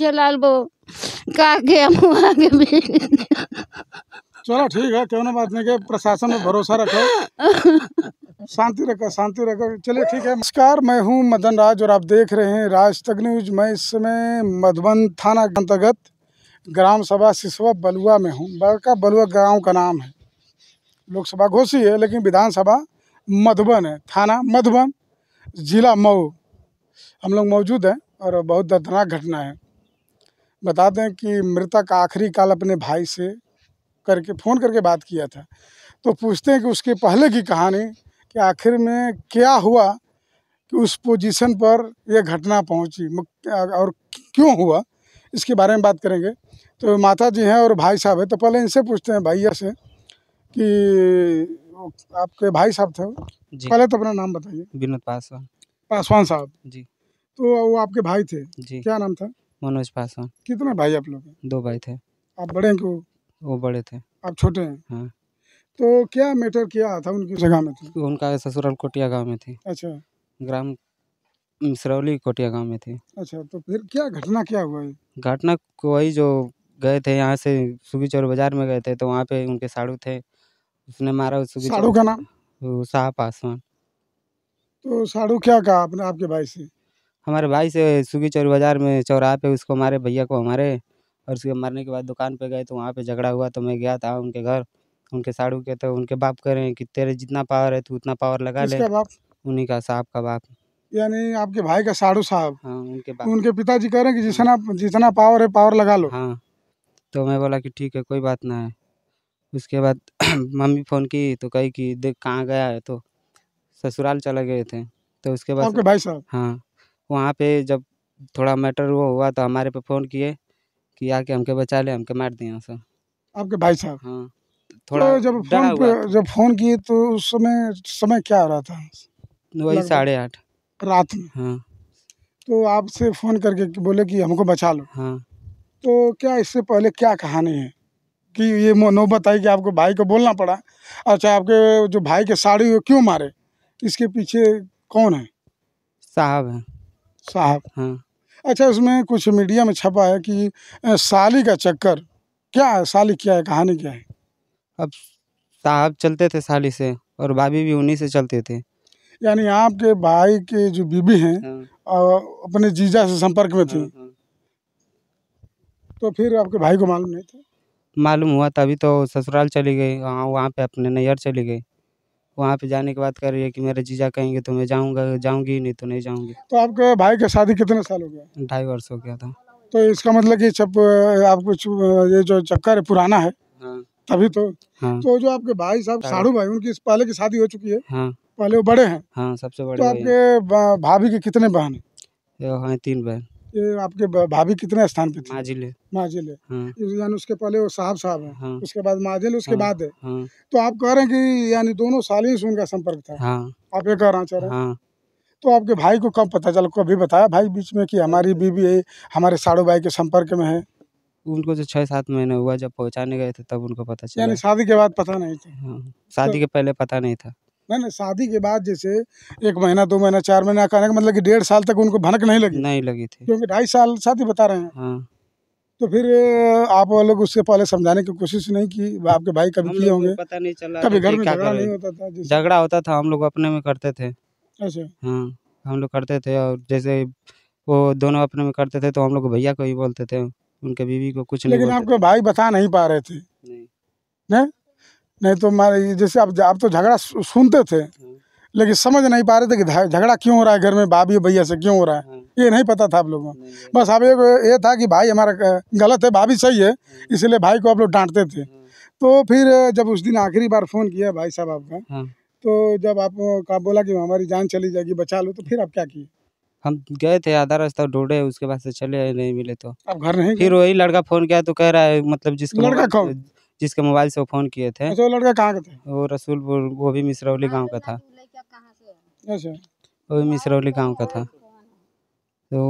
चलाल बो का के हम आगे भी चलो ठीक है क्यों ना बात नहीं के प्रशासन में भरोसा रखो शांति रखो शांति रखो चलिए ठीक है नमस्कार मैं हूं मदन राज और आप देख रहे हैं राज तक न्यूज मैं इस समय मधुबन थाना अंतर्गत ग्राम सभा सिसवा बलुआ में हूँ बड़का बलुआ गांव का नाम है लोकसभा घोषी है लेकिन विधानसभा मधुबन है थाना मधुबन ज़िला मऊ हम लोग मौजूद हैं और बहुत दर्दनाक घटना है बता दें कि मृतक आखिरी काल अपने भाई से करके फ़ोन करके बात किया था तो पूछते हैं कि उसके पहले की कहानी कि आखिर में क्या हुआ कि उस पोजीशन पर यह घटना पहुंची और क्यों हुआ इसके बारे में बात करेंगे तो माता जी हैं और भाई साहब है तो पहले इनसे पूछते हैं भैया से कि आपके भाई साहब थे जी। पहले तो अपना नाम बताइए विनोद पासवान पासवान साहब जी तो वो आपके भाई थे जी क्या नाम था मनोज पासवान कितना भाई आप लोग दो भाई थे आप बड़े को वो बड़े थे आप छोटे हैं हाँ तो क्या मैटर किया था उनकी जगह में थी उनका ससुराल कोटिया गांव में थी अच्छा ग्राम सरौली कोटिया गांव में थी अच्छा तो फिर क्या घटना क्या हुआ है घटना वही जो गए थे यहाँ से सुबी चौर बाजार में गए थे तो वहाँ पे उनके साड़ू थे उसने मारा उस साड़ू का नाम शाह पासवान तो साड़ू क्या कहा आपने आपके भाई से हमारे भाई से सुगी चौरी बाज़ार में चौराहे पे उसको मारे भैया को हमारे और उसके मारने के बाद दुकान पे गए तो वहाँ पे झगड़ा हुआ तो मैं गया था उनके घर उनके साड़ू के तो उनके बाप कह रहे हैं कि तेरे जितना पावर है तू उतना पावर लगा ले उन्हीं का साहब का बाप यानी आपके भाई का साड़ू साहब हाँ उनके बाप उनके पिताजी कह रहे हैं कि जितना जितना पावर है पावर लगा लो हाँ तो मैं बोला कि ठीक है कोई बात ना है उसके बाद मम्मी फ़ोन की तो कही कि देख कहाँ गया है तो ससुराल चले गए थे तो उसके बाद आपके भाई साहब हाँ वहाँ पे जब थोड़ा मैटर वो हुआ तो हमारे पे फ़ोन किए कि आके हमके बचा ले हमके मार दिए सर आपके भाई साहब हाँ तो थोड़ा तो जब फोन पे, जब फोन किए तो उस समय समय क्या हो रहा था वही साढ़े आठ रात में हाँ तो आपसे फ़ोन करके बोले कि हमको बचा लो हाँ तो क्या इससे पहले क्या कहानी है कि ये नौबत आई कि आपको भाई को बोलना पड़ा अच्छा आपके जो भाई के साड़ी क्यों मारे इसके पीछे कौन है साहब हैं साहब हाँ अच्छा उसमें कुछ मीडिया में छपा है कि साली का चक्कर क्या है साली क्या है कहानी क्या है अब साहब चलते थे साली से और भाभी भी उन्हीं से चलते थे यानी आपके भाई के जो बीबी हैं हाँ। अपने जीजा से संपर्क में थी हाँ, हाँ। तो फिर आपके भाई को मालूम नहीं था मालूम हुआ तभी तो ससुराल चली गई वहाँ वहाँ पे अपने नैयर चली गई वहाँ पे जाने की बात कर रही है कि मेरे जीजा कहेंगे तो मैं जाऊँगा जाऊँगी नहीं तो नहीं जाऊँगी तो आपके भाई की शादी कितने साल हो गया ढाई वर्ष हो गया था तो इसका मतलब कि जब आप कुछ ये जो चक्कर है पुराना है हाँ। तभी तो हाँ। तो जो आपके भाई साहब हाँ। साढ़ू भाई उनकी पहले की शादी हो चुकी है हाँ। पहले वो बड़े हैं हाँ सबसे तो बड़े तो आपके भाभी के कितने बहन है तीन बहन ये आपके भाभी कितने स्थान पे थी माजिल माजिल है हाँ। यानी उसके पहले वो साहब साहब है हाँ। उसके बाद माजिल उसके हाँ। बाद है हाँ। तो आप कह रहे हैं कि यानी दोनों साल ही उनका संपर्क था हाँ। आप ये कह रहा चाह रहे हैं तो आपके भाई को कब पता चला कभी बताया भाई बीच में कि हमारी बीबी है हमारे साड़ू भाई के संपर्क में है उनको जो तो छः सात महीने हुआ जब पहुँचाने गए थे तब उनको पता चला यानी शादी के बाद पता नहीं था हाँ। शादी तो के पहले पता नहीं था नहीं नहीं शादी के बाद जैसे एक महीना दो महीना चार महीना का मतलब कि डेढ़ साल तक उनको भनक नहीं लगी नहीं लगी थी क्योंकि ढाई साल शादी बता रहे हैं हाँ। तो फिर आप लोग उससे पहले समझाने की कोशिश नहीं की आपके भाई कभी किए होंगे पता नहीं चला कभी घर में झगड़ा नहीं होता था झगड़ा होता था हम लोग अपने में करते थे अच्छा हाँ हम लोग करते थे और जैसे वो दोनों अपने में करते थे तो हम लोग भैया को ही बोलते थे उनके बीवी को कुछ लेकिन आपके भाई बता नहीं पा रहे थे नहीं नहीं तो मैं जैसे आप आप तो झगड़ा सुनते थे हम्म। लेकिन समझ नहीं पा रहे थे कि झगड़ा क्यों हो रहा है घर में भाभी भैया से क्यों हो रहा है हम्म। ये नहीं पता था आप लोगों को बस आप ये था कि भाई हमारा गलत है भाभी सही है हम्म। इसलिए भाई को आप लोग डांटते थे तो फिर जब उस दिन आखिरी बार फ़ोन किया भाई साहब आपका तो जब आप का बोला कि हमारी जान चली जाएगी बचा लो तो फिर आप क्या किए हम गए थे आधा रास्ता ढूंढे उसके बाद से चले नहीं मिले तो अब घर नहीं फिर वही लड़का फोन किया तो कह रहा है मतलब जिसको लड़का कौन जिसके मोबाइल से वो फ़ोन किए थे अच्छा, वो लड़का कहाँ का था वो रसूलपुर वो भी मिसरौली गांव का था अच्छा वो भी मिसरौली गांव का था तो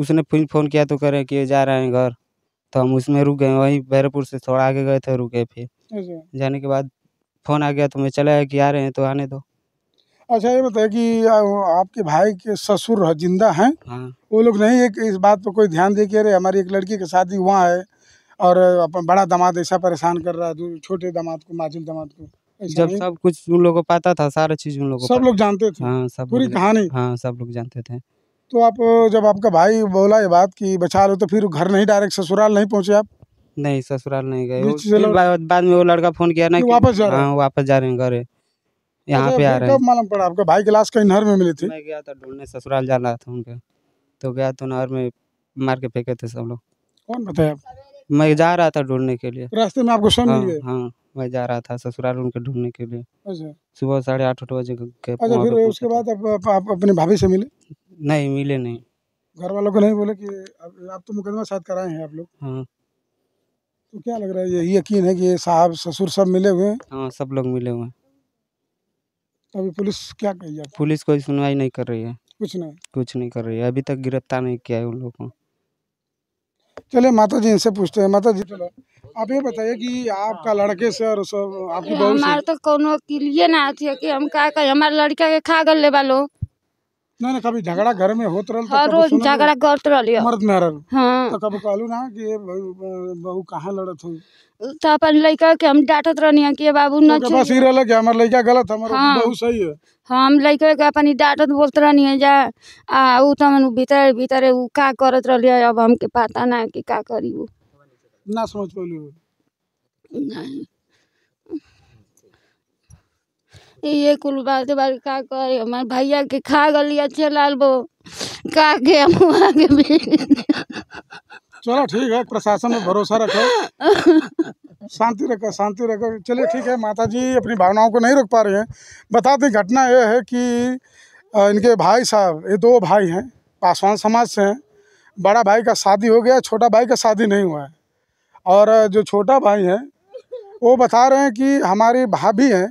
उसने फिर फ़ोन किया तो कह रहे कि जा रहे हैं घर तो हम उसमें रुक गए वहीं भैरवपुर से थोड़ा आगे गए थे तो रुके फिर अच्छा। जाने के बाद फ़ोन आ गया तो मैं चला गया कि आ रहे हैं तो आने दो अच्छा ये बताया कि आपके भाई के ससुर जिंदा हैं हाँ वो लोग नहीं कि इस बात पर कोई ध्यान दे के अरे हमारी एक लड़की की शादी हुआ है और अपन बड़ा दामाद ऐसा परेशान कर रहा है छोटे दामाद को माजिल दामाद को जब सब कुछ उन लोगों को पता था सारा चीज उन लोगों सब लोग जानते थे हाँ सब पूरी कहानी हाँ सब लोग जानते थे तो आप जब आपका भाई बोला ये बात कि बचा लो तो फिर घर नहीं डायरेक्ट ससुराल नहीं पहुंचे आप नहीं ससुराल नहीं गए बाद में वो लड़का फोन किया ना कि वापस जा रहे हैं हाँ, वापस जा रहे हैं घर अच्छा, यहाँ तो पे आ रहे हैं मालूम पड़ा आपका भाई क्लास कहीं नहर में मिली थी मैं गया था ढूंढने ससुराल जा रहा था उनके तो गया तो नहर में मार के फेंके थे सब लोग कौन बताया मैं जा रहा था ढूंढने के लिए रास्ते में आपको हाँ, हाँ मैं जा रहा था ससुराल उनके ढूंढने के लिए अच्छा। सुबह साढ़े आठ आठ बजे अच्छा, फिर उसके बाद आप, अपने भाभी से मिले नहीं मिले नहीं घर वालों को नहीं बोले कि आप तो मुकदमा साथ कराए हैं आप लोग हाँ तो क्या लग रहा है ये यकीन है कि साहब ससुर सब मिले हुए हैं हाँ सब लोग मिले हुए हैं अभी पुलिस क्या कही पुलिस कोई सुनवाई नहीं कर रही है कुछ नहीं कुछ नहीं कर रही है अभी तक गिरफ्तार नहीं किया है उन लोगों को चलिए माता जी इनसे पूछते हैं माता जी चलो आप ये बताइए कि आपका लड़के से और सब आपकी बहू हमारे तो कोनो के लिए ना थी कि हम का हमारे लड़का के खा गल ले बालो नहीं नहीं कभी झगड़ा घर में होते तो रहल तो हर रोज झगड़ा करत रहलियो मर्द में रहल हां तो कब कहलू ना कि ये बहू काहे लड़त हो तो अपन लड़का के हम डांटत रहनिया कि बाबू तो न तो बस ई रहल कि हमर लइका गलत हमर हाँ, बहू सही है हाँ, हम लइका के अपन डांटत बोलत रहनिया जा आ ऊ त भीतर भीतर ऊ का करत रहलियो अब हमके पता ना कि का करी वो ना समझ पइली नहीं ये कुल बात बात का कर हमार भैया के खा गली अच्छे लाल बो का के हम आगे भी चलो ठीक है प्रशासन में भरोसा रखो शांति रखो शांति रखो चलिए ठीक है माता जी अपनी भावनाओं को नहीं रोक पा रही हैं बताते घटना यह है कि इनके भाई साहब ये दो भाई हैं पासवान समाज से हैं बड़ा भाई का शादी हो गया छोटा भाई का शादी नहीं हुआ है और जो छोटा भाई है वो बता रहे हैं कि हमारी भाभी हैं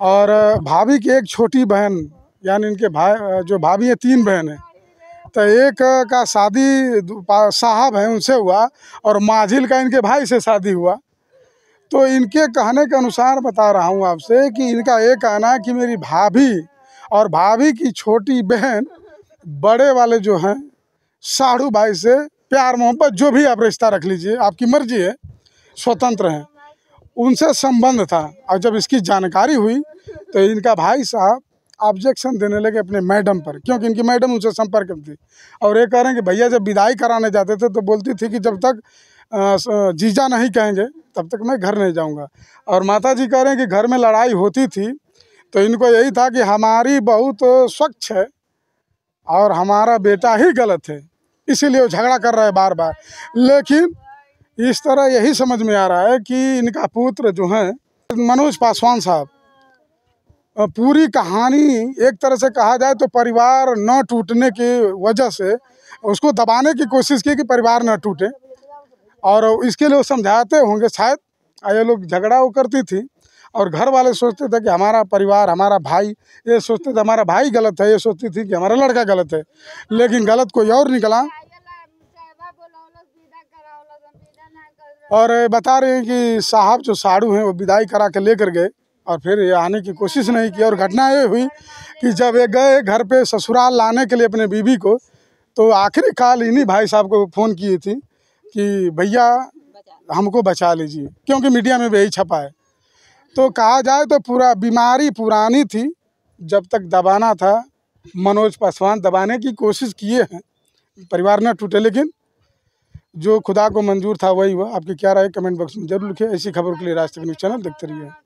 और भाभी की एक छोटी बहन यानी इनके भाई जो भाभी हैं तीन बहन हैं तो एक का शादी साहब हैं उनसे हुआ और माजिल का इनके भाई से शादी हुआ तो इनके कहने के अनुसार बता रहा हूँ आपसे कि इनका ये कहना है कि मेरी भाभी और भाभी की छोटी बहन बड़े वाले जो हैं साढ़ू भाई से प्यार मोहब्बत जो भी आप रिश्ता रख लीजिए आपकी मर्जी है स्वतंत्र हैं उनसे संबंध था और जब इसकी जानकारी हुई तो इनका भाई साहब ऑब्जेक्शन देने लगे अपने मैडम पर क्योंकि इनकी मैडम उनसे संपर्क थी और ये कह रहे हैं कि भैया जब विदाई कराने जाते थे तो बोलती थी कि जब तक जीजा नहीं कहेंगे तब तक मैं घर नहीं जाऊंगा और माता जी कह रहे हैं कि घर में लड़ाई होती थी तो इनको यही था कि हमारी बहुत स्वच्छ है और हमारा बेटा ही गलत है इसीलिए वो झगड़ा कर रहे हैं बार बार लेकिन इस तरह यही समझ में आ रहा है कि इनका पुत्र जो है मनोज पासवान साहब पूरी कहानी एक तरह से कहा जाए तो परिवार न टूटने की वजह से उसको दबाने की कोशिश की कि परिवार न टूटे और इसके लिए वो समझाते होंगे शायद ये लोग झगड़ा वो करती थी और घर वाले सोचते थे कि हमारा परिवार हमारा भाई ये सोचते थे हमारा भाई गलत है ये सोचती थी कि हमारा लड़का गलत है लेकिन गलत कोई और निकला और बता रहे हैं कि साहब जो साड़ू हैं वो विदाई करा के लेकर गए और फिर ये आने की कोशिश नहीं की और घटना ये हुई कि जब ये गए घर पे ससुराल लाने के लिए अपने बीवी को तो आखिरी काल इन्हीं भाई साहब को फ़ोन किए थी कि भैया हमको बचा लीजिए क्योंकि मीडिया में भी छपा है तो कहा जाए तो पूरा बीमारी पुरानी थी जब तक दबाना था मनोज पासवान दबाने की कोशिश किए हैं परिवार न टूटे लेकिन जो खुदा को मंजूर था वही हुआ आपके क्या राय कमेंट बॉक्स में जरूर लिखे ऐसी खबर के लिए राजस्थान न्यूज़ चैनल देखते रहिए